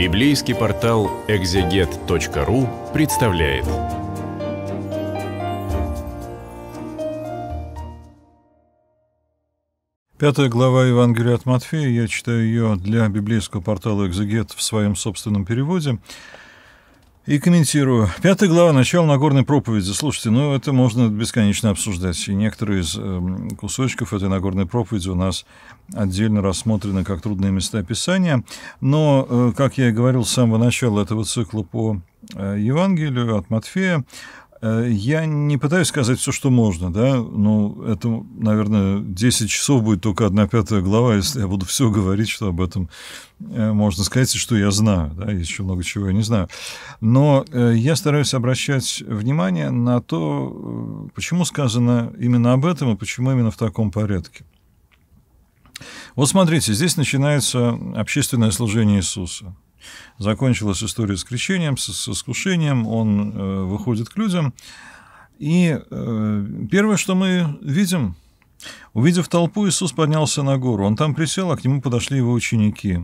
Библейский портал экзегет.ру представляет. Пятая глава Евангелия от Матфея, я читаю ее для библейского портала «Экзегет» в своем собственном переводе. И комментирую. Пятая глава, начало Нагорной проповеди. Слушайте, ну это можно бесконечно обсуждать. И некоторые из эм, кусочков этой Нагорной проповеди у нас отдельно рассмотрены как трудные места Писания. Но, э, как я и говорил с самого начала этого цикла по э, Евангелию от Матфея, Э, я не пытаюсь сказать все, что можно, да, но это, наверное, 10 часов будет только одна пятая глава, если я буду все говорить, что об этом э, можно сказать, и что я знаю, да, еще много чего я не знаю. Но э, я стараюсь обращать внимание на то, почему сказано именно об этом и почему именно в таком порядке. Вот смотрите, здесь начинается общественное служение Иисуса – Закончилась история с крещением, с, с искушением, он э, выходит к людям. И э, первое, что мы видим, увидев толпу, Иисус поднялся на гору. Он там присел, а к нему подошли его ученики.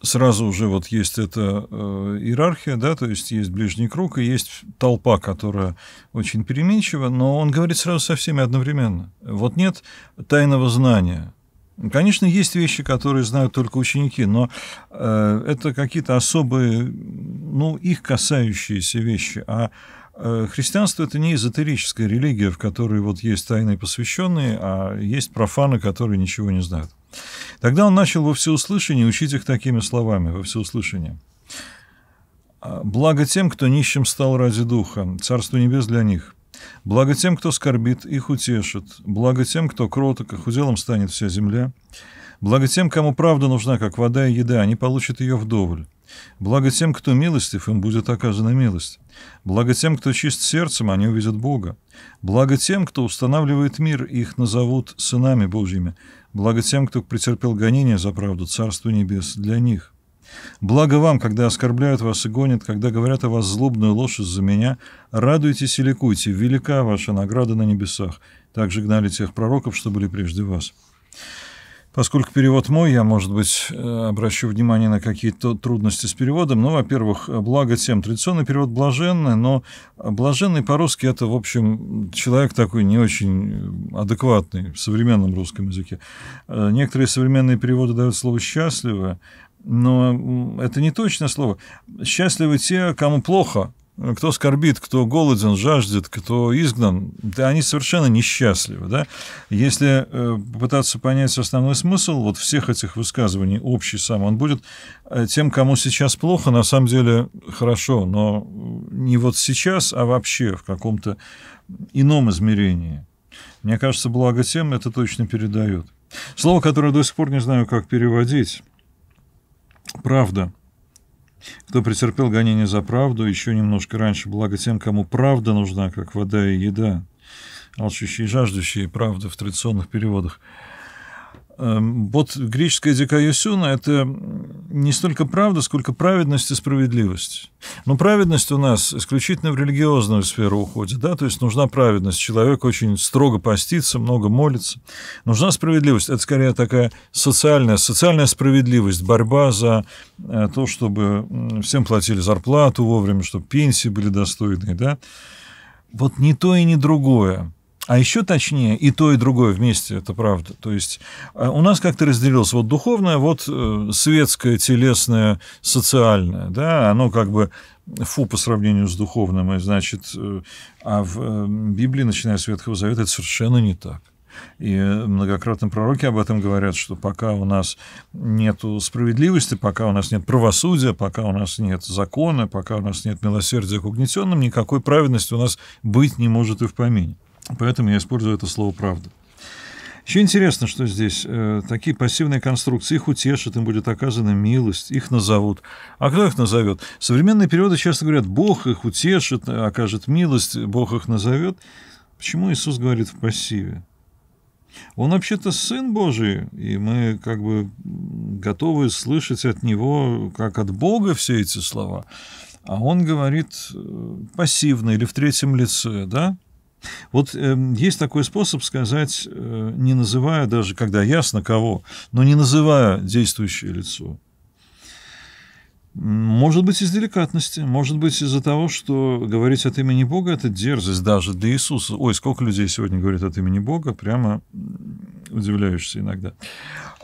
Сразу уже вот есть эта э, иерархия, да, то есть есть ближний круг и есть толпа, которая очень переменчива, но он говорит сразу со всеми одновременно. Вот нет тайного знания – Конечно, есть вещи, которые знают только ученики, но э, это какие-то особые, ну, их касающиеся вещи. А э, христианство это не эзотерическая религия, в которой вот есть тайные посвященные, а есть профаны, которые ничего не знают. Тогда он начал во всеуслышание учить их такими словами, во всеуслышание. «Благо тем, кто нищим стал ради Духа, Царство Небес для них, Благо тем, кто скорбит, их утешит. Благо тем, кто кроток, их уделом станет вся земля. Благо тем, кому правда нужна, как вода и еда, они получат ее вдоволь. Благо тем, кто милостив, им будет оказана милость. Благо тем, кто чист сердцем, они увидят Бога. Благо тем, кто устанавливает мир, их назовут сынами Божьими. Благо тем, кто претерпел гонение за правду, Царство Небес для них. Благо вам, когда оскорбляют вас и гонят, когда говорят о вас злобную ложь из-за меня, радуйтесь и ликуйте, велика ваша награда на небесах. Также гнали тех пророков, что были прежде вас». Поскольку перевод мой, я, может быть, э, обращу внимание на какие-то трудности с переводом. Ну, во-первых, благо тем. Традиционный перевод блаженный, но блаженный по-русски это, в общем, человек такой не очень адекватный в современном русском языке. Э, некоторые современные переводы дают слово счастливое но это не точное слово. Счастливы те, кому плохо, кто скорбит, кто голоден, жаждет, кто изгнан, да, они совершенно несчастливы. Да? Если э, попытаться понять основной смысл вот всех этих высказываний, общий сам, он будет э, тем, кому сейчас плохо, на самом деле хорошо, но не вот сейчас, а вообще в каком-то ином измерении. Мне кажется, благо тем это точно передает. Слово, которое до сих пор не знаю, как переводить – Правда. Кто претерпел гонение за правду, еще немножко раньше, благо тем, кому правда нужна, как вода и еда, алчущие и жаждущие правды в традиционных переводах – Эм, вот греческая Юсюна это не столько правда, сколько праведность и справедливость. Но праведность у нас исключительно в религиозную сферу уходит, да, то есть нужна праведность. Человек очень строго постится, много молится. Нужна справедливость. Это скорее такая социальная, социальная справедливость, борьба за э, то, чтобы всем платили зарплату вовремя, чтобы пенсии были достойные, да. Вот ни то и ни другое – а еще точнее, и то, и другое вместе, это правда. То есть э, у нас как-то разделилось вот духовное, вот э, светское, телесное, социальное, да, оно как бы фу по сравнению с духовным, и значит, э, а в Библии, начиная с Ветхого Завета, это совершенно не так. И многократно пророки об этом говорят, что пока у нас нет справедливости, пока у нас нет правосудия, пока у нас нет закона, пока у нас нет милосердия к угнетенным, никакой праведности у нас быть не может и в помине. Поэтому я использую это слово «правда». Еще интересно, что здесь э, такие пассивные конструкции, их утешат, им будет оказана милость, их назовут. А кто их назовет? Современные периоды часто говорят, Бог их утешит, окажет милость, Бог их назовет. Почему Иисус говорит в пассиве? Он вообще-то Сын Божий, и мы как бы готовы слышать от Него, как от Бога, все эти слова. А он говорит э, пассивно или в третьем лице, да? Вот э, есть такой способ сказать, э, не называя даже, когда ясно кого, но не называя действующее лицо. Может быть, из деликатности, может быть, из-за того, что говорить от имени Бога – это дерзость даже до Иисуса. Ой, сколько людей сегодня говорит от имени Бога, прямо удивляешься иногда.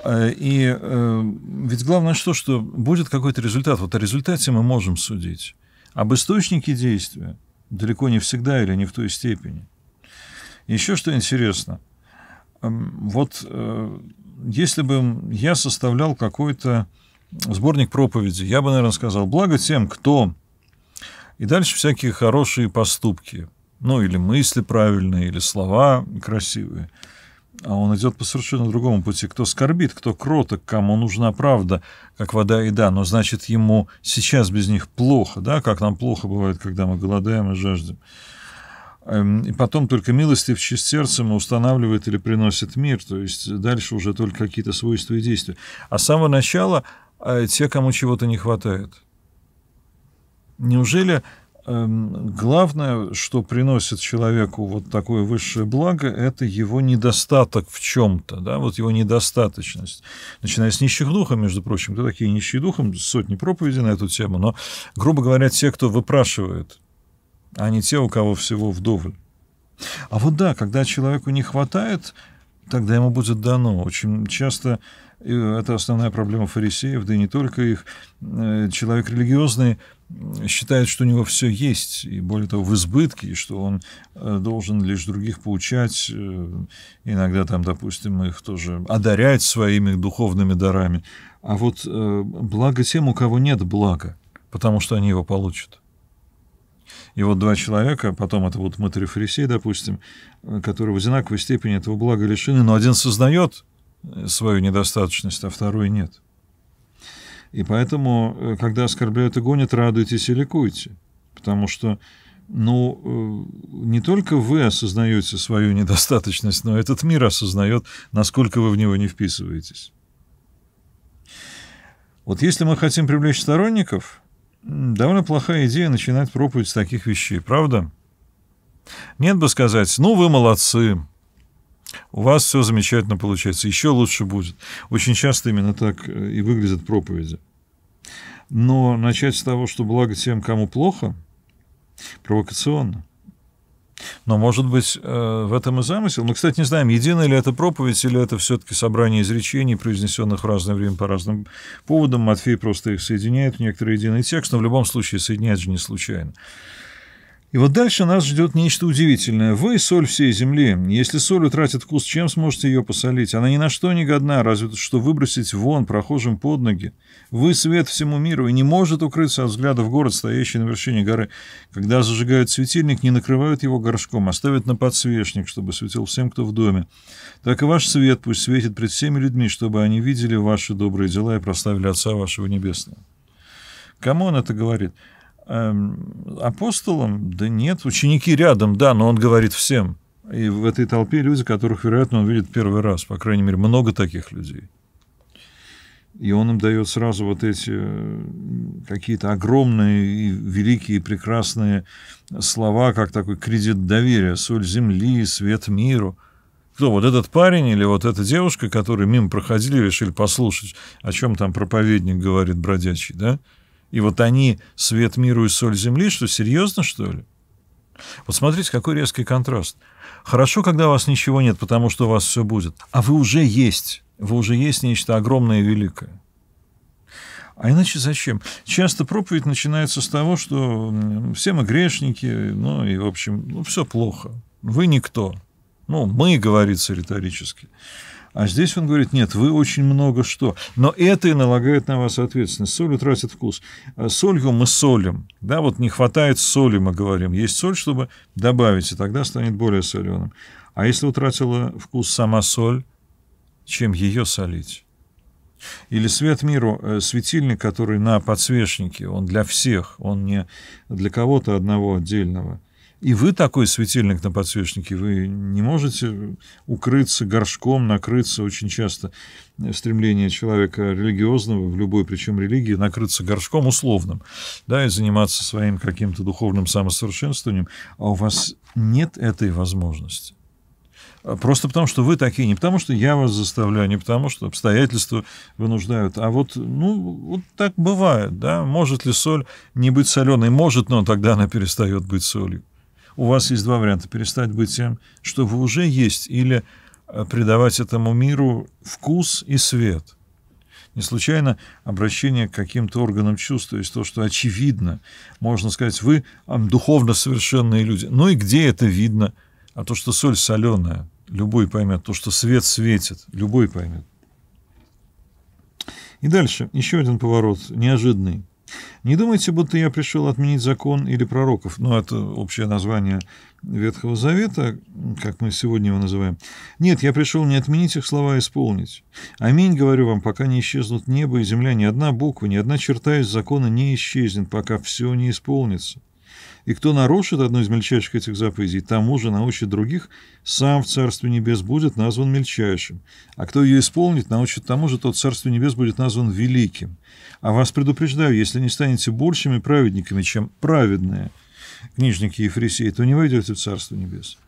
Э, и э, ведь главное что, что будет какой-то результат. Вот о результате мы можем судить. Об источнике действия – далеко не всегда или не в той степени. Еще что интересно, эм, вот э, если бы я составлял какой-то сборник проповеди, я бы, наверное, сказал, благо тем, кто... И дальше всякие хорошие поступки, ну или мысли правильные, или слова красивые – а он идет по совершенно другому пути. Кто скорбит, кто кроток, кому нужна правда, как вода и да, но значит ему сейчас без них плохо, да, как нам плохо бывает, когда мы голодаем и жаждем. Эм, и потом только милости в честь сердцем устанавливает или приносит мир, то есть дальше уже только какие-то свойства и действия. А с самого начала э, те, кому чего-то не хватает. Неужели Эм, главное, что приносит человеку вот такое высшее благо, это его недостаток в чем-то, да, вот его недостаточность. Начиная с нищих духом, между прочим, это такие нищие духом, сотни проповедей на эту тему, но, грубо говоря, те, кто выпрашивает, а не те, у кого всего вдоволь. А вот да, когда человеку не хватает, тогда ему будет дано. Очень часто э, это основная проблема фарисеев, да и не только их. Э, человек религиозный – считает, что у него все есть, и более того, в избытке, и что он э, должен лишь других поучать, э, иногда там, допустим, их тоже одарять своими духовными дарами. А вот э, благо тем, у кого нет блага, потому что они его получат. И вот два человека, потом это будут мытарь и фарисей, допустим, которые в одинаковой степени этого блага лишены, но один сознает свою недостаточность, а второй нет. И поэтому, э, когда оскорбляют и гонят, радуйтесь и ликуйте. Потому что ну, э, не только вы осознаете свою недостаточность, но этот мир осознает, насколько вы в него не вписываетесь. Вот если мы хотим привлечь сторонников, довольно плохая идея начинать проповедь с таких вещей, правда? Нет бы сказать, ну вы молодцы, у вас все замечательно получается, еще лучше будет. Очень часто именно так э, и выглядят проповеди. Но начать с того, что благо тем, кому плохо, провокационно. Но, может быть, э, в этом и замысел. Мы, кстати, не знаем, единая ли это проповедь, или это все-таки собрание изречений, произнесенных в разное время по разным поводам. Матфей просто их соединяет в некоторый единый текст, но в любом случае соединять же не случайно. И вот дальше нас ждет нечто удивительное. Вы — соль всей земли. Если соль утратит вкус, чем сможете ее посолить? Она ни на что не годна, разве что выбросить вон прохожим под ноги. Вы — свет всему миру, и не может укрыться от взгляда в город, стоящий на вершине горы. Когда зажигают светильник, не накрывают его горшком, а ставят на подсвечник, чтобы светил всем, кто в доме. Так и ваш свет пусть светит пред всеми людьми, чтобы они видели ваши добрые дела и прославили Отца вашего Небесного. Кому он это говорит? — Эм, апостолом? Да нет. Ученики рядом, да, но он говорит всем. И в этой толпе люди, которых, вероятно, он видит первый раз. По крайней мере, много таких людей. И он им дает сразу вот эти э, какие-то огромные и великие, прекрасные слова, как такой кредит доверия, соль земли, свет миру. Кто, вот этот парень или вот эта девушка, которые мимо проходили решили послушать, о чем там проповедник говорит бродячий, да? И вот они свет миру и соль земли, что серьезно, что ли? Вот смотрите, какой резкий контраст. Хорошо, когда у вас ничего нет, потому что у вас все будет. А вы уже есть. Вы уже есть нечто огромное и великое. А иначе зачем? Часто проповедь начинается с того, что все мы грешники, ну и, в общем, ну, все плохо. Вы никто. Ну, мы, говорится риторически. А здесь он говорит, нет, вы очень много что. Но это и налагает на вас ответственность. Соль утратит вкус. А Солью мы солим. Да, вот не хватает соли, мы говорим. Есть соль, чтобы добавить, и тогда станет более соленым. А если утратила вкус сама соль, чем ее солить? Или свет миру, э, светильник, который на подсвечнике, он для всех, он не для кого-то одного отдельного – и вы такой светильник на подсвечнике, вы не можете укрыться горшком, накрыться очень часто. Э, стремление человека религиозного, в любой причем религии, накрыться горшком условным, да, и заниматься своим каким-то духовным самосовершенствованием, а у вас нет этой возможности. А просто потому, что вы такие, не потому, что я вас заставляю, не потому, что обстоятельства вынуждают, а вот, ну, вот так бывает, да, может ли соль не быть соленой, может, но тогда она перестает быть солью у вас есть два варианта. Перестать быть тем, что вы уже есть, или э, придавать этому миру вкус и свет. Не случайно обращение к каким-то органам чувств, то есть то, что очевидно. Можно сказать, вы духовно совершенные люди. Ну и где это видно? А то, что соль соленая, любой поймет. То, что свет светит, любой поймет. И дальше еще один поворот, неожиданный. Не думайте, будто я пришел отменить закон или пророков, но ну, это общее название Ветхого Завета, как мы сегодня его называем. Нет, я пришел не отменить их слова, а исполнить. Аминь, говорю вам, пока не исчезнут небо и земля, ни одна буква, ни одна черта из закона не исчезнет, пока все не исполнится. И кто нарушит одну из мельчайших этих заповедей, тому же научит других, сам в Царстве Небес будет назван мельчайшим. А кто ее исполнит, научит тому же, тот Царстве Небес будет назван великим. А вас предупреждаю, если не станете большими праведниками, чем праведные книжники и фарисеи, то не войдете в Царство Небес.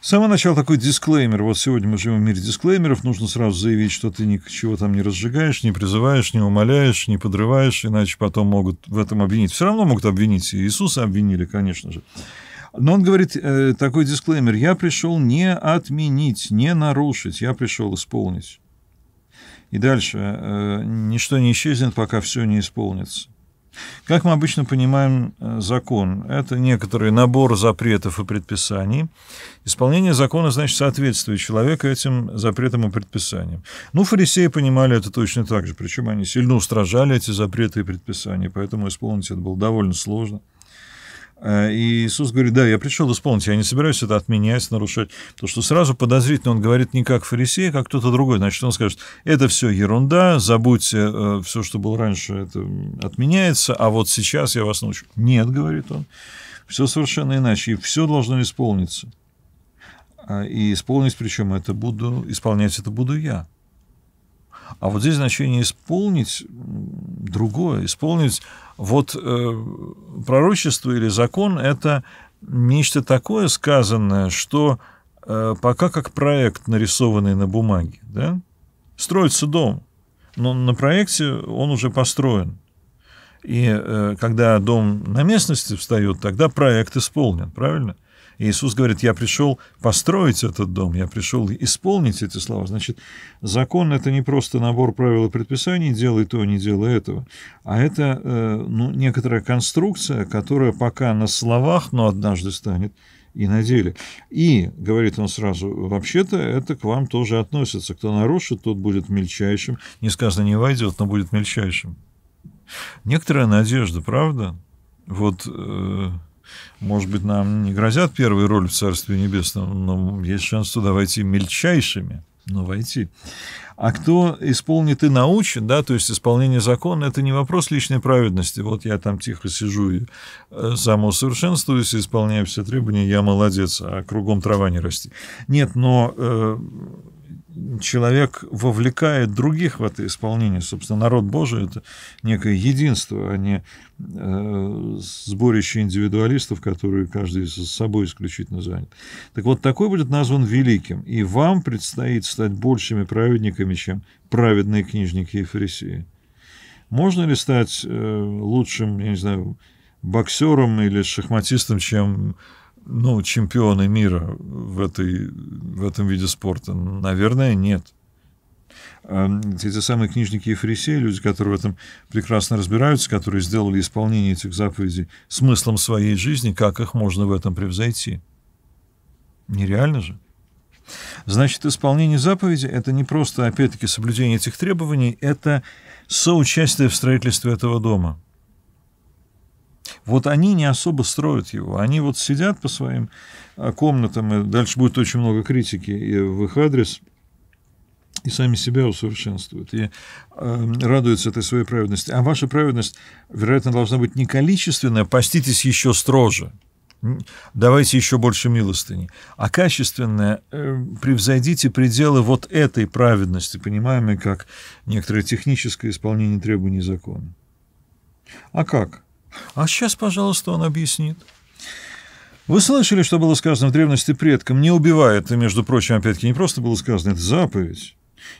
С самого начала такой дисклеймер. Вот сегодня мы живем в мире дисклеймеров. Нужно сразу заявить, что ты ничего там не разжигаешь, не призываешь, не умоляешь, не подрываешь, иначе потом могут в этом обвинить. Все равно могут обвинить. И Иисуса обвинили, конечно же. Но он говорит э, такой дисклеймер. Я пришел не отменить, не нарушить. Я пришел исполнить. И дальше. Э, ничто не исчезнет, пока все не исполнится. Как мы обычно понимаем э, закон? Это некоторый набор запретов и предписаний. Исполнение закона значит соответствовать человеку этим запретам и предписаниям. Ну, фарисеи понимали это точно так же, причем они сильно устражали эти запреты и предписания, поэтому исполнить это было довольно сложно. Э, и Иисус говорит, да, я пришел исполнить, я не собираюсь это отменять, нарушать. То, что сразу подозрительно он говорит не как фарисей, а как кто-то другой. Значит, он скажет, это все ерунда, забудьте, э, все, что было раньше, это отменяется, а вот сейчас я вас научу. Нет, говорит он, все совершенно иначе, и все должно исполниться. Э, и исполнить, причем это буду, исполнять это буду я. А вот здесь значение исполнить другое. Исполнить вот э, пророчество или закон это нечто такое сказанное, что э, пока как проект, нарисованный на бумаге, да, строится дом, но на проекте он уже построен. И э, когда дом на местности встает, тогда проект исполнен, правильно? Иисус говорит, я пришел построить этот дом, я пришел исполнить эти слова. Значит, закон — это не просто набор правил и предписаний, делай то, не делай этого, а это э, ну, некоторая конструкция, которая пока на словах, но однажды станет и на деле. И, говорит он сразу, вообще-то это к вам тоже относится. Кто нарушит, тот будет мельчайшим. Не сказано, не войдет, но будет мельчайшим. Некоторая надежда, правда? Вот э, может быть, нам не грозят первые роли в Царстве Небесном, но есть шанс туда войти мельчайшими, но войти. А кто исполнит и научит, да, то есть исполнение закона, это не вопрос личной праведности. Вот я там тихо сижу и э, самосовершенствуюсь, исполняю все требования, я молодец, а кругом трава не расти. Нет, но э, человек вовлекает других в это исполнение. Собственно, народ Божий – это некое единство, а не э, сборище индивидуалистов, которые каждый со собой исключительно занят. Так вот, такой будет назван великим, и вам предстоит стать большими праведниками, чем праведные книжники и фарисеи. Можно ли стать э, лучшим, я не знаю, боксером или шахматистом, чем ну, чемпионы мира в, этой, в этом виде спорта? Наверное, нет. А, эти самые книжники Ефресея, люди, которые в этом прекрасно разбираются, которые сделали исполнение этих заповедей смыслом своей жизни, как их можно в этом превзойти? Нереально же. Значит, исполнение заповеди – это не просто, опять-таки, соблюдение этих требований, это соучастие в строительстве этого дома – вот они не особо строят его. Они вот сидят по своим а, комнатам, и дальше будет очень много критики в их адрес, и сами себя усовершенствуют, и э, радуются этой своей праведности. А ваша праведность, вероятно, должна быть не количественная, поститесь еще строже, давайте еще больше милостыни, а качественная, э, превзойдите пределы вот этой праведности, понимаемой как некоторое техническое исполнение требований закона. А как? А сейчас, пожалуйста, он объяснит. Вы слышали, что было сказано в древности предкам? Не убивает. И, между прочим, опять-таки, не просто было сказано, это заповедь.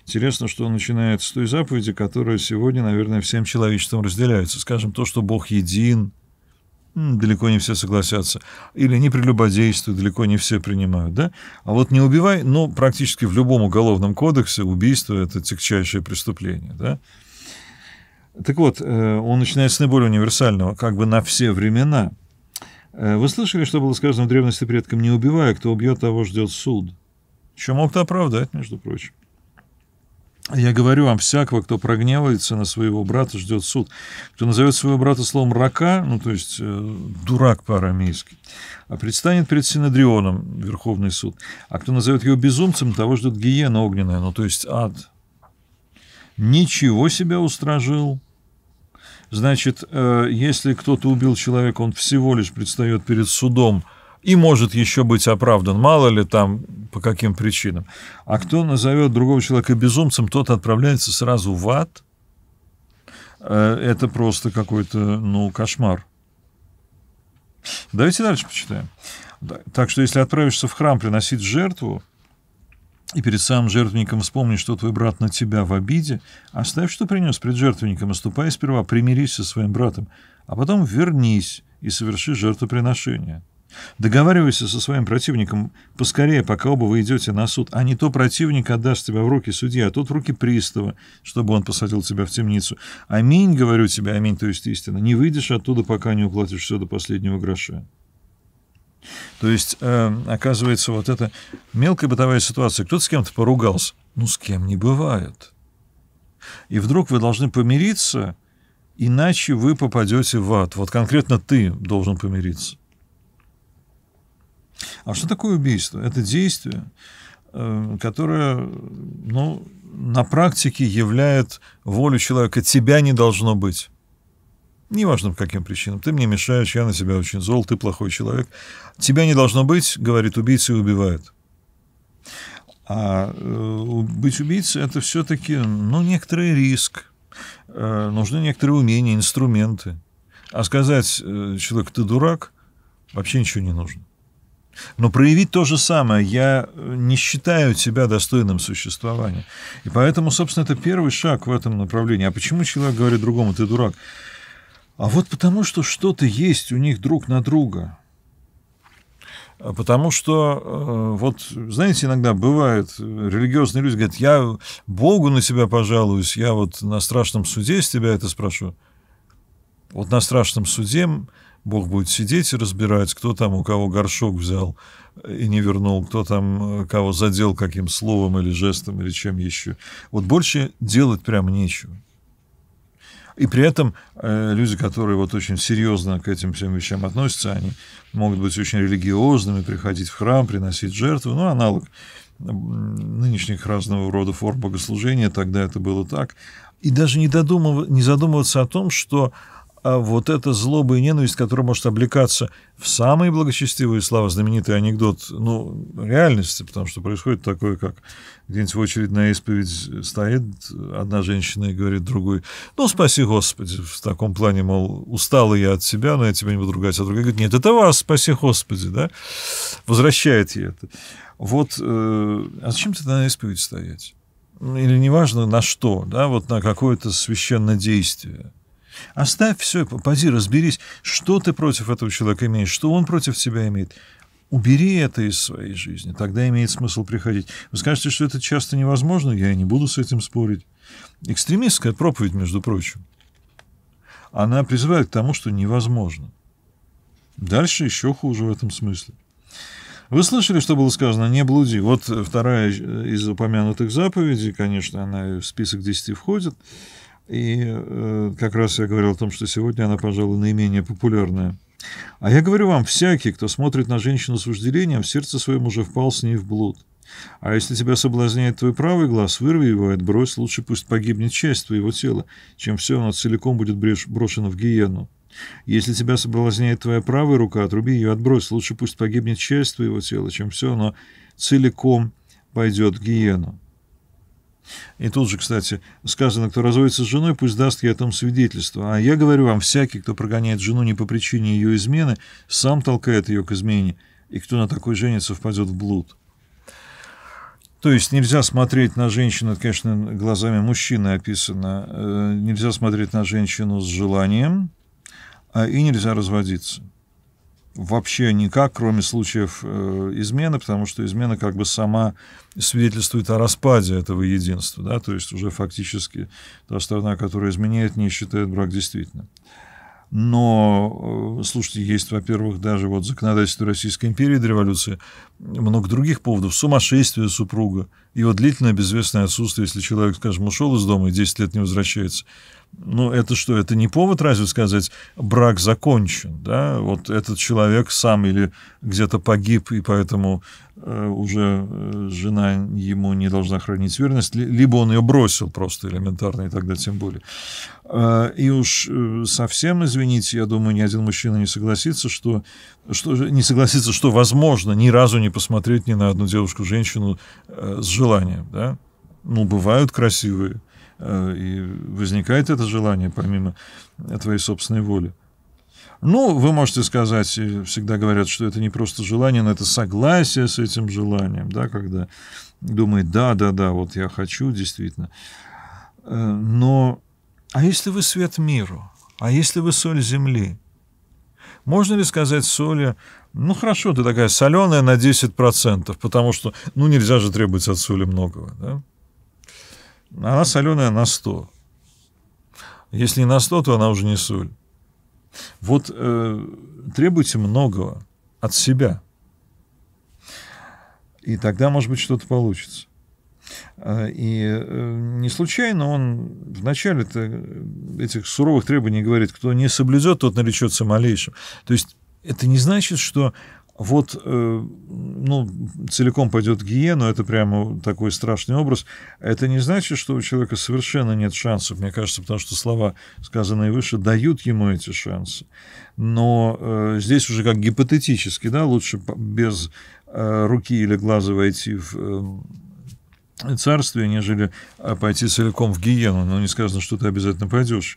Интересно, что он начинает с той заповеди, которая сегодня, наверное, всем человечеством разделяется. Скажем, то, что Бог един, далеко не все согласятся. Или не прелюбодействуй, далеко не все принимают. Да? А вот не убивай, но практически в любом уголовном кодексе убийство – это тягчайшее преступление. Да? Так вот, э, он начинается с наиболее универсального, как бы на все времена. Э, вы слышали, что было сказано в древности предкам «не убивая, кто убьет, того ждет суд». Чем мог то оправдать, между прочим. Я говорю вам, всякого, кто прогневается на своего брата, ждет суд. Кто назовет своего брата словом «рака», ну, то есть э, дурак по-арамейски, а предстанет перед Синодрионом Верховный суд. А кто назовет его безумцем, того ждет гиена огненная, ну, то есть ад. Ничего себя устражил. Значит, э, если кто-то убил человека, он всего лишь предстает перед судом и может еще быть оправдан, мало ли там по каким причинам. А кто назовет другого человека безумцем, тот отправляется сразу в ад. Э, это просто какой-то, ну, кошмар. Давайте дальше почитаем. Так что если отправишься в храм приносить жертву, и перед самым жертвенником вспомни, что твой брат на тебя в обиде, оставь, что принес пред жертвенником, и ступай сперва, примирись со своим братом, а потом вернись и соверши жертвоприношение. Договаривайся со своим противником поскорее, пока оба вы идете на суд, а не то противник отдаст тебя в руки судьи, а тот в руки пристава, чтобы он посадил тебя в темницу. Аминь, говорю тебе, аминь, то есть истина, не выйдешь оттуда, пока не уплатишь все до последнего гроша. То есть, э, оказывается, вот эта мелкая бытовая ситуация, кто-то с кем-то поругался, ну, с кем не бывает. И вдруг вы должны помириться, иначе вы попадете в ад. Вот конкретно ты должен помириться. А что такое убийство? Это действие, эм, которое ну, на практике являет волю человека. Тебя не должно быть. Неважно, по каким причинам. Ты мне мешаешь, я на тебя очень зол, ты плохой человек. Тебя не должно быть, говорит убийца и убивает. А э, быть убийцей – это все-таки ну, некоторый риск. Э, нужны некоторые умения, инструменты. А сказать э, человеку «ты дурак» вообще ничего не нужно. Но проявить то же самое. Я не считаю тебя достойным существования. И поэтому, собственно, это первый шаг в этом направлении. А почему человек говорит другому «ты дурак»? А вот потому что что-то есть у них друг на друга. А потому что, э, вот, знаете, иногда бывает э, религиозные люди говорят, я Богу на себя пожалуюсь, я вот на страшном суде с тебя это спрошу. Вот на страшном суде Бог будет сидеть и разбирать, кто там у кого горшок взял и не вернул, кто там э, кого задел каким словом или жестом или чем еще. Вот больше делать прям нечего. И при этом э, люди, которые вот очень серьезно к этим всем вещам относятся, они могут быть очень религиозными, приходить в храм, приносить жертвы, ну, аналог нынешних разного рода форм богослужения, тогда это было так. И даже не, додумыв... не задумываться о том, что а вот эта злоба и ненависть, которая может облекаться в самые благочестивые слова, знаменитый анекдот, ну, реальности, потому что происходит такое, как где-нибудь в очередь на исповедь стоит одна женщина и говорит другой, ну, спаси Господи, в таком плане, мол, устала я от себя, но я тебя не буду ругать, а другая говорит, нет, это вас, спаси Господи, да, возвращает ей это. Вот, э, а зачем тогда на исповедь стоять? Или неважно на что, да, вот на какое-то священное действие – Оставь все, пози, разберись, что ты против этого человека имеешь, что он против тебя имеет. Убери это из своей жизни, тогда имеет смысл приходить. Вы скажете, что это часто невозможно, я и не буду с этим спорить. Экстремистская проповедь, между прочим, она призывает к тому, что невозможно. Дальше еще хуже в этом смысле. Вы слышали, что было сказано «не блуди». Вот вторая э, из упомянутых заповедей, конечно, она в список десяти входит. И э, как раз я говорил о том, что сегодня она, пожалуй, наименее популярная. А я говорю вам, всякий, кто смотрит на женщину с вожделением, в сердце своем уже впал с ней в блуд. А если тебя соблазняет твой правый глаз, вырви его и отбрось, лучше пусть погибнет часть твоего тела, чем все оно целиком будет брошено в гиену. Если тебя соблазняет твоя правая рука, отруби ее, и отбрось, лучше пусть погибнет часть твоего тела, чем все оно целиком пойдет в гиену. И тут же, кстати, сказано, кто разводится с женой, пусть даст ей о том свидетельство. А я говорю вам, всякий, кто прогоняет жену не по причине ее измены, сам толкает ее к измене, и кто на такой женится, впадет в блуд. То есть нельзя смотреть на женщину, это, конечно, глазами мужчины описано, э, нельзя смотреть на женщину с желанием, а и нельзя разводиться вообще никак, кроме случаев э, измены, потому что измена как бы сама свидетельствует о распаде этого единства, да, то есть уже фактически та сторона, которая изменяет, не считает брак действительно. Но, э, слушайте, есть, во-первых, даже вот законодательство Российской империи до революции, много других поводов, сумасшествие супруга, его длительное безвестное отсутствие, если человек, скажем, ушел из дома и 10 лет не возвращается – ну, это что, это не повод разве сказать, брак закончен, да, вот этот человек сам или где-то погиб, и поэтому э, уже э, жена ему не должна хранить верность, либо он ее бросил просто элементарно, и тогда тем более. Э, и уж э, совсем, извините, я думаю, ни один мужчина не согласится, что, что не согласится, что возможно ни разу не посмотреть ни на одну девушку-женщину э, с желанием, да, ну, бывают красивые, Э, и возникает это желание помимо твоей собственной воли. Ну, вы можете сказать, всегда говорят, что это не просто желание, но это согласие с этим желанием, да, когда думает, да, да, да, вот я хочу действительно. Э, но, а если вы свет миру, а если вы соль земли, можно ли сказать соли, ну хорошо, ты такая соленая на 10%, потому что, ну нельзя же требовать от соли многого, да? Она соленая на 100. Если не на 100, то она уже не соль. Вот э, требуйте многого от себя. И тогда, может быть, что-то получится. А, и э, не случайно он в начале э, этих суровых требований говорит, кто не соблюдет, тот наречется малейшим. То есть это не значит, что вот, э, ну, целиком пойдет гиену, это прямо такой страшный образ. Это не значит, что у человека совершенно нет шансов, мне кажется, потому что слова, сказанные выше, дают ему эти шансы. Но э, здесь уже как гипотетически, да, лучше без э, руки или глаза войти в э, царствие, нежели э, пойти целиком в гиену. Но не сказано, что ты обязательно пойдешь.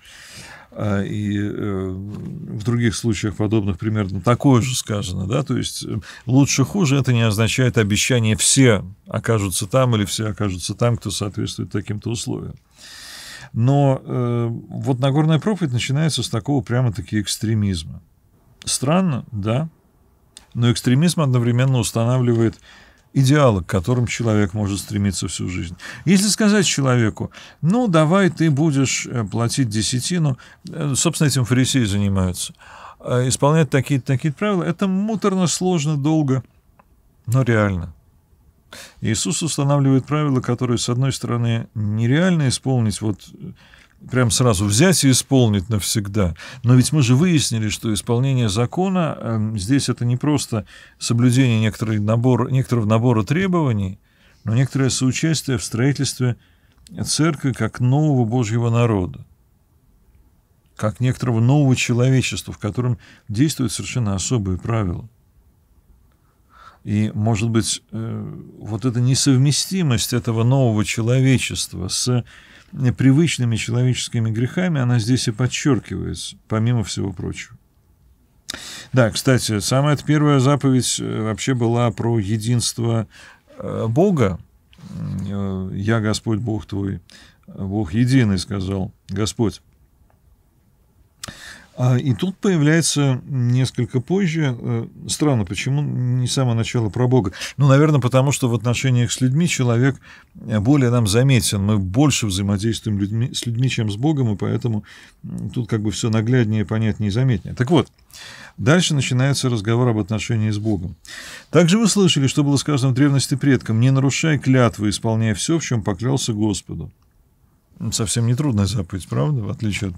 А, и э, в других случаях подобных примерно такое же сказано, да, то есть э, лучше хуже это не означает обещание все окажутся там или все окажутся там, кто соответствует таким-то условиям. Но э, вот Нагорная проповедь начинается с такого прямо-таки экстремизма. Странно, да, но экстремизм одновременно устанавливает идеалы, к которым человек может стремиться всю жизнь. Если сказать человеку, ну, давай ты будешь э, платить десятину, э, собственно, этим фарисеи занимаются, э, исполнять такие-то такие правила, это муторно, сложно, долго, но реально. Иисус устанавливает правила, которые, с одной стороны, нереально исполнить, вот прям сразу взять и исполнить навсегда. Но ведь мы же выяснили, что исполнение закона э, здесь это не просто соблюдение некоторый набор, некоторого набора требований, но некоторое соучастие в строительстве церкви как нового Божьего народа, как некоторого нового человечества, в котором действуют совершенно особые правила – и, может быть, э, вот эта несовместимость этого нового человечества с привычными человеческими грехами, она здесь и подчеркивается, помимо всего прочего. Да, кстати, самая первая заповедь э, вообще была про единство э, Бога. «Я Господь Бог твой, Бог единый», сказал Господь. А, и тут появляется несколько позже, э, странно, почему не самое начало про Бога. Ну, наверное, потому что в отношениях с людьми человек э, более нам заметен, мы больше взаимодействуем людьми, с людьми, чем с Богом, и поэтому тут как бы все нагляднее, понятнее и заметнее. Так вот, дальше начинается разговор об отношении с Богом. Также вы слышали, что было сказано в древности предкам, не нарушая клятвы, исполняя все, в чем поклялся Господу. Совсем нетрудная заповедь, правда, в отличие от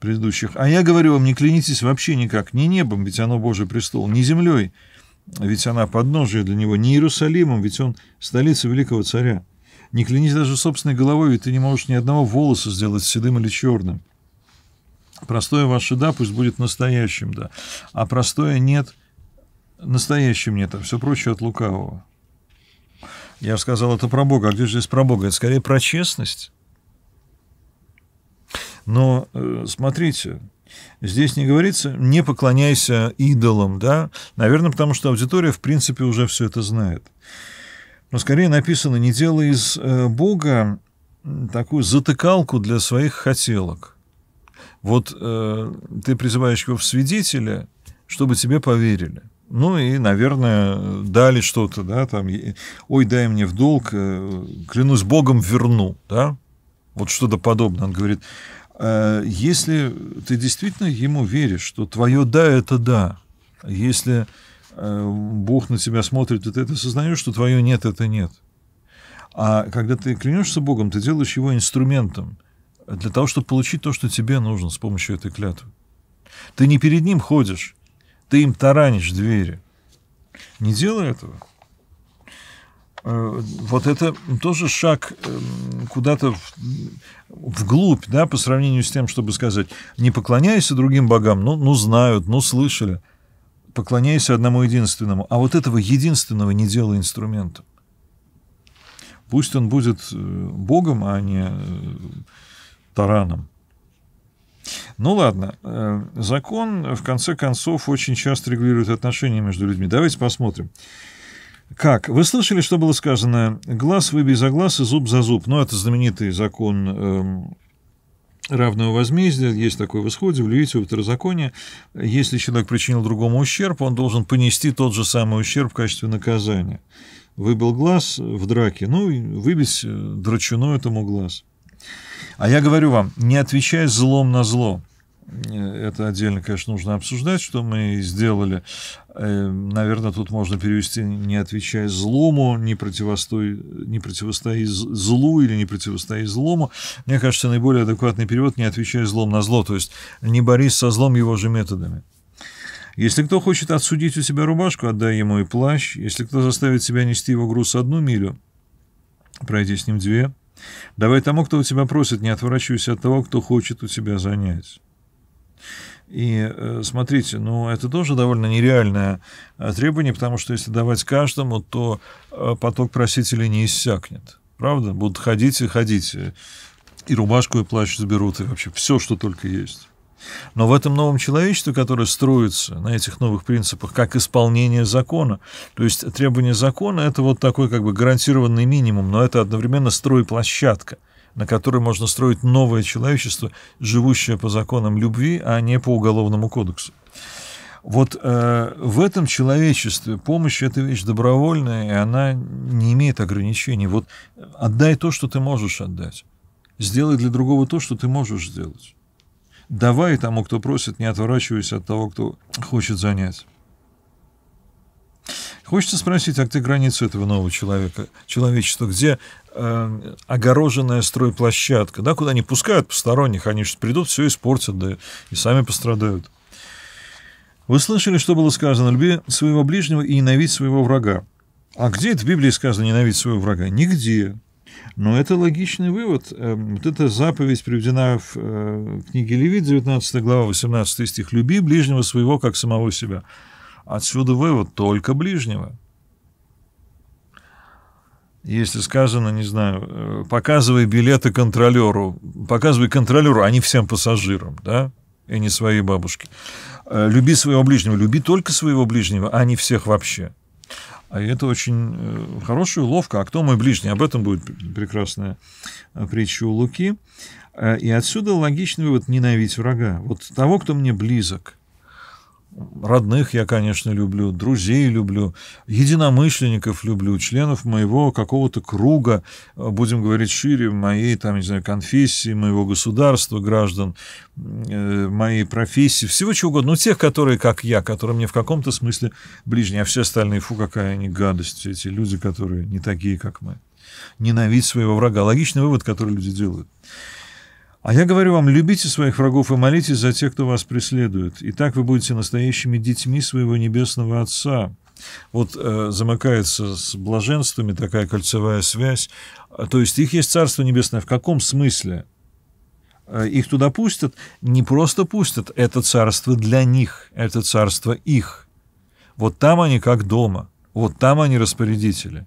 предыдущих. А я говорю вам, не клянитесь вообще никак, ни небом, ведь оно Божий престол, ни землей, ведь она подножие для него, ни Иерусалимом, ведь он столица великого царя. Не клянись даже собственной головой, ведь ты не можешь ни одного волоса сделать седым или черным. Простое ваше «да» пусть будет настоящим «да», а простое «нет» настоящим «нет», а все прочее от лукавого. Я сказал это про Бога, а где же здесь про Бога? Это скорее про честность. Но э, смотрите, Здесь не говорится «не поклоняйся идолам», да? Наверное, потому что аудитория, в принципе, уже все это знает. Но скорее написано «не делай из э, Бога такую затыкалку для своих хотелок». Вот э, ты призываешь его в свидетеля, чтобы тебе поверили. Ну и, наверное, дали что-то, да, там, ой, дай мне в долг, э, клянусь Богом, верну, да, вот что-то подобное. Он говорит, а, если ты действительно ему веришь, что твое «да» — это «да», если э, Бог на тебя смотрит, и ты это осознаешь, что твое «нет» — это «нет». А когда ты клянешься Богом, ты делаешь его инструментом для того, чтобы получить то, что тебе нужно с помощью этой клятвы. Ты не перед ним ходишь, ты им таранишь двери. Не делай этого. Э, вот это тоже шаг эм, куда-то в вглубь, да, по сравнению с тем, чтобы сказать, не поклоняйся другим богам, ну, ну знают, ну слышали, поклоняйся одному единственному, а вот этого единственного не делай инструментом. Пусть он будет э, богом, а не э, тараном. Ну ладно, закон в конце концов очень часто регулирует отношения между людьми. Давайте посмотрим. Как? Вы слышали, что было сказано? Глаз выбей за глаз и зуб за зуб. Ну, это знаменитый закон эм, равного возмездия. Есть такой в исходе, в Левите, в Второзаконе. Если человек причинил другому ущерб, он должен понести тот же самый ущерб в качестве наказания. Выбил глаз в драке, ну, выбить э, драчуну этому глаз. А я говорю вам, не отвечай злом на зло. Это отдельно, конечно, нужно обсуждать, что мы сделали. Э, наверное, тут можно перевести «не отвечай злому», «не противостой, не противостои злу» или «не противостои злому». Мне кажется, наиболее адекватный перевод «не отвечай злом на зло», то есть «не борись со злом его же методами». Если кто хочет отсудить у себя рубашку, отдай ему и плащ. Если кто заставит себя нести его груз одну милю, пройди с ним две. Давай тому, кто у тебя просит, не отворачивайся от того, кто хочет у тебя занять. И э, смотрите, ну это тоже довольно нереальное э, требование, потому что если давать каждому, то э, поток просителей не иссякнет. Правда? Будут ходить и ходить. И рубашку, и плащ заберут, и вообще все, что только есть. Но в этом новом человечестве, которое строится на этих новых принципах, как исполнение закона, то есть требование закона – это вот такой как бы гарантированный минимум, но это одновременно стройплощадка – на которой можно строить новое человечество, живущее по законам любви, а не по уголовному кодексу. Вот э, в этом человечестве помощь – это вещь добровольная, и она не имеет ограничений. Вот отдай то, что ты можешь отдать. Сделай для другого то, что ты можешь сделать. Давай тому, кто просит, не отворачиваясь от того, кто хочет занять. Хочется спросить, а где границы этого нового человека, человечества, где э, огороженная стройплощадка, да, куда не пускают посторонних, они же придут, все испортят, да, и сами пострадают. Вы слышали, что было сказано? Люби своего ближнего и ненавидь своего врага. А где это в Библии сказано ненавидь своего врага? Нигде. Но это логичный вывод. Эм, вот эта заповедь приведена в э, книге Левит, 19 глава, 18 стих. «Люби ближнего своего, как самого себя». Отсюда вывод – только ближнего – если сказано, не знаю, э, показывай билеты контролеру, показывай контролеру, а не всем пассажирам, да, и не своей бабушке. Э, люби своего ближнего, люби только своего ближнего, а не всех вообще. А это очень э, хорошая уловка. А кто мой ближний? Об этом будет прекрасная притча у Луки. И отсюда логичный вывод – ненавидь врага. Вот того, кто мне близок – родных я, конечно, люблю, друзей люблю, единомышленников люблю, членов моего какого-то круга, будем говорить шире, моей, там, не знаю, конфессии, моего государства, граждан, э, моей профессии, всего чего угодно. Ну, тех, которые, как я, которые мне в каком-то смысле ближние, а все остальные, фу, какая они гадость, эти люди, которые не такие, как мы. Ненавидь своего врага. Логичный вывод, который люди делают. А я говорю вам, любите своих врагов и молитесь за тех, кто вас преследует. И так вы будете настоящими детьми своего небесного Отца. Вот э, замыкается с блаженствами такая кольцевая связь. А, то есть их есть Царство Небесное. В каком смысле? Э, их туда пустят, не просто пустят, это царство для них, это царство их. Вот там они как дома, вот там они распорядители.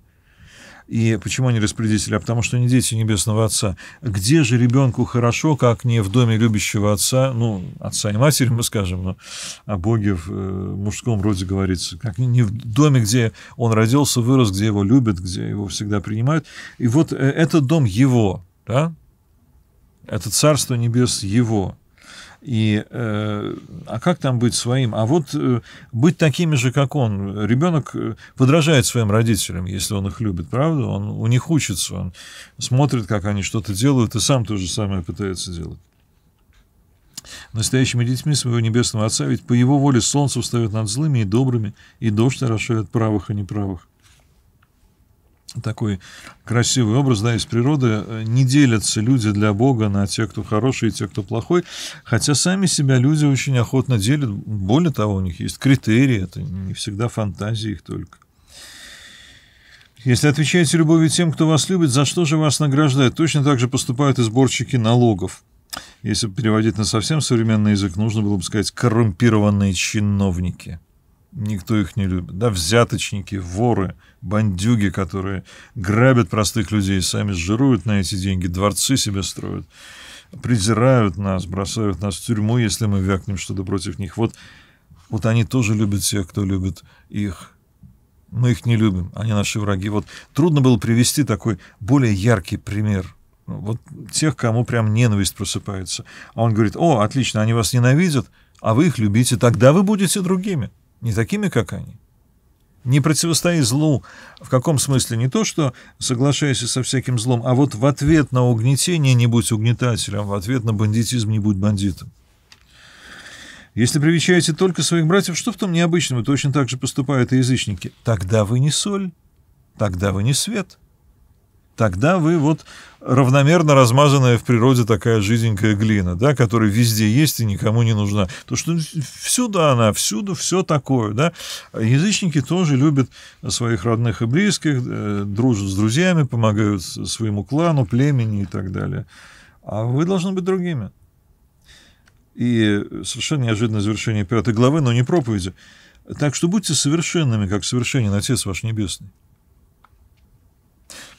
И почему они распорядители? А потому что не дети Небесного Отца. Где же ребенку хорошо, как не в доме любящего отца, ну, отца и матери, мы скажем, но о Боге в э, мужском роде говорится, как не в доме, где он родился, вырос, где его любят, где его всегда принимают. И вот э, этот дом его, да, это Царство Небес его – и э, а как там быть своим? А вот э, быть такими же, как он. Ребенок э, подражает своим родителям, если он их любит, правда? Он у них учится, он смотрит, как они что-то делают, и сам то же самое пытается делать. Настоящими детьми своего небесного Отца, ведь по его воле солнце встает над злыми и добрыми, и дождь орошает правых и неправых такой красивый образ, да, из природы, не делятся люди для Бога на те, кто хороший и те, кто плохой, хотя сами себя люди очень охотно делят, более того, у них есть критерии, это не всегда фантазии их только. Если отвечаете любовью тем, кто вас любит, за что же вас награждают? Точно так же поступают и сборщики налогов. Если переводить на совсем современный язык, нужно было бы сказать «коррумпированные чиновники» никто их не любит. Да, взяточники, воры, бандюги, которые грабят простых людей, сами жируют на эти деньги, дворцы себе строят, презирают нас, бросают нас в тюрьму, если мы вякнем что-то против них. Вот, вот они тоже любят тех, кто любит их. Мы их не любим, они наши враги. Вот трудно было привести такой более яркий пример ну, вот тех, кому прям ненависть просыпается. А он говорит, о, отлично, они вас ненавидят, а вы их любите, тогда вы будете другими не такими, как они. Не противостои злу, в каком смысле не то, что соглашайся со всяким злом, а вот в ответ на угнетение не будь угнетателем, в ответ на бандитизм не будь бандитом. Если привечаете только своих братьев, что в том необычном, точно так же поступают и язычники, тогда вы не соль, тогда вы не свет – тогда вы вот равномерно размазанная в природе такая жиденькая глина, да, которая везде есть и никому не нужна. То, что всюду она, всюду все такое. Да. Язычники тоже любят своих родных и близких, э, дружат с друзьями, помогают своему клану, племени и так далее. А вы должны быть другими. И совершенно неожиданное завершение пятой главы, но не проповеди. Так что будьте совершенными, как совершенен Отец ваш Небесный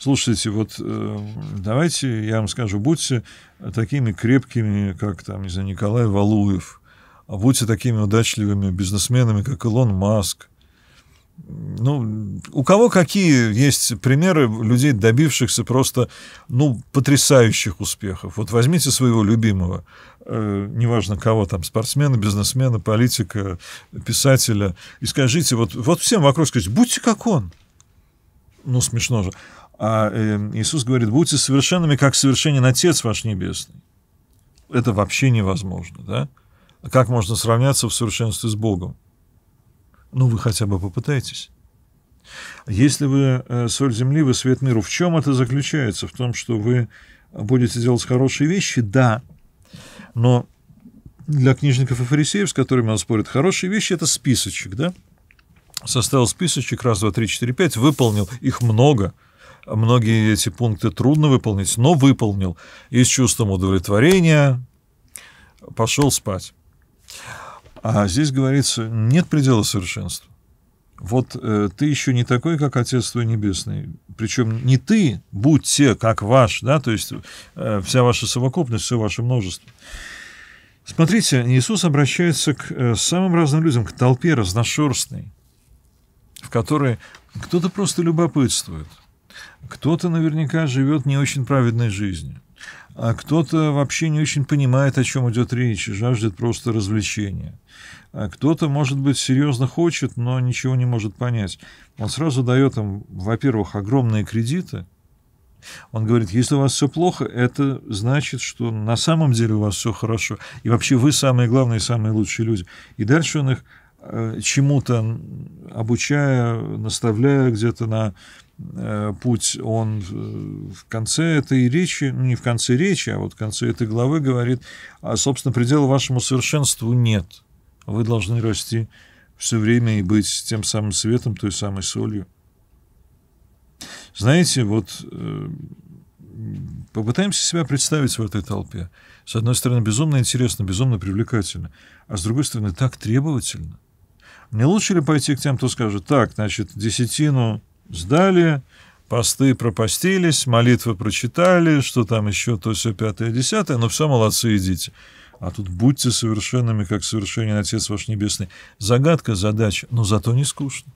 слушайте, вот э, давайте я вам скажу, будьте такими крепкими, как там, не знаю, Николай Валуев, а будьте такими удачливыми бизнесменами, как Илон Маск. Ну, у кого какие есть примеры людей, добившихся просто, ну, потрясающих успехов? Вот возьмите своего любимого, э, неважно кого там, спортсмена, бизнесмена, политика, писателя, и скажите, вот, вот всем вокруг скажите, будьте как он. Ну, смешно же. А э, Иисус говорит, будьте совершенными, как совершенен Отец ваш Небесный. Это вообще невозможно, да? А как можно сравняться в совершенстве с Богом? Ну, вы хотя бы попытайтесь. Если вы э, соль земли, вы свет миру. В чем это заключается? В том, что вы будете делать хорошие вещи? Да. Но для книжников и фарисеев, с которыми он спорит, хорошие вещи – это списочек, да? Составил списочек, раз, два, три, четыре, пять, выполнил. Их много. Многие эти пункты трудно выполнить, но выполнил. И с чувством удовлетворения пошел спать. А здесь говорится, нет предела совершенства. Вот э, ты еще не такой, как Отец твой Небесный. Причем не ты, будь те, как ваш, да, то есть э, вся ваша совокупность, все ваше множество. Смотрите, Иисус обращается к э, самым разным людям, к толпе разношерстной, в которой кто-то просто любопытствует – кто-то наверняка живет не очень праведной жизнью, а кто-то вообще не очень понимает, о чем идет речь, и жаждет просто развлечения. А кто-то, может быть, серьезно хочет, но ничего не может понять. Он сразу дает им, во-первых, огромные кредиты. Он говорит, если у вас все плохо, это значит, что на самом деле у вас все хорошо. И вообще вы самые главные, самые лучшие люди. И дальше он их э, чему-то обучая, наставляя где-то на Э, путь, он э, в конце этой речи, ну, не в конце речи, а вот в конце этой главы говорит, а, собственно, предела вашему совершенству нет. Вы должны расти все время и быть тем самым светом, той самой солью. Знаете, вот э, попытаемся себя представить в этой толпе. С одной стороны, безумно интересно, безумно привлекательно, а с другой стороны, так требовательно. Не лучше ли пойти к тем, кто скажет, так, значит, десятину Сдали, посты пропостились, молитвы прочитали, что там еще, то все пятое, десятое, но все молодцы, идите. А тут будьте совершенными, как совершенен Отец ваш Небесный. Загадка, задача, но зато не скучно.